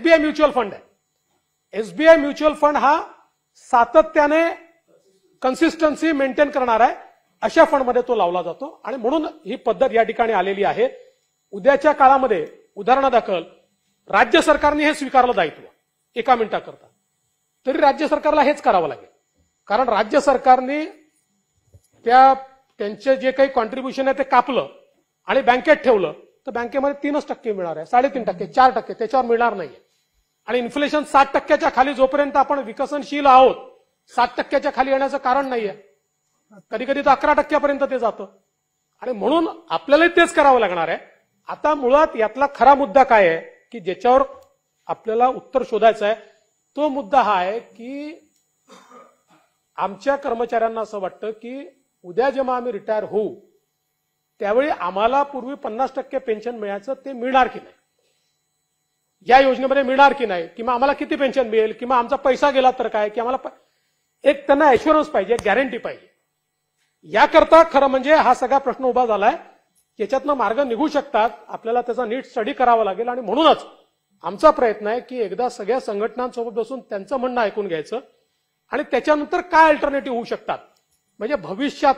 SBI mutual fund आहे SBI mutual fund हा सातत्याने कन्सिस्टन्सी मेंटेन करणार आहे अशा फंडमध्ये तो लावला जातो आणि म्हणून ही पद्धत या ठिकाणी आलेली आहे उद्याच्या काळामध्ये उदाहरणादाखल राज्य सरकारने हे स्वीकारलं दायित्व एका मिनिटाकरता तरी राज्य सरकारला हेच करावं लागेल कारण राज्य सरकारने त्या त्यांचे जे काही कॉन्ट्रीब्युशन आहे ते कापलं आणि बँकेत ठेवलं तर बँकेमध्ये तीनच टक्के मिळणार आहे साडेतीन टक्के चार टक्के त्याच्यावर मिळणार नाहीये आणि इन्फ्लेशन सात टक्क्याच्या खाली जोपर्यंत आपण विकसनशील आहोत सात टक्क्याच्या खाली येण्याचं कारण नाहीये कधी कधी तर अकरा टक्क्यापर्यंत ते जातं आणि म्हणून आपल्यालाही तेच करावं लागणार आहे आता मुळात यातला खरा मुद्दा काय आहे की ज्याच्यावर आपल्याला उत्तर शोधायचं आहे तो मुद्दा हा आहे की आमच्या कर्मचाऱ्यांना असं वाटतं की उद्या जेव्हा आम्ही रिटायर होऊ त्यावेळी आम्हाला पूर्वी पन्नास टक्के पेन्शन मिळायचं ते मिळणार की नाही या योजनेमध्ये मिळणार की नाही किंवा आम्हाला किती पेन्शन मिळेल किंवा आमचा पैसा गेला तर काय की आम्हाला एक त्यांना अश्युरन्स पाहिजे गॅरंटी पाहिजे याकरता खरं म्हणजे हा सगळा प्रश्न उभा झालाय याच्यातनं मार्ग निघू शकतात आपल्याला त्याचा नीट स्टडी करावा लागेल आणि म्हणूनच आमचा प्रयत्न आहे की एकदा सगळ्या संघटनांसोबत बसून त्यांचं म्हणणं ऐकून घ्यायचं आणि त्याच्यानंतर काय अल्टरनेटिव्ह होऊ शकतात म्हणजे भविष्यात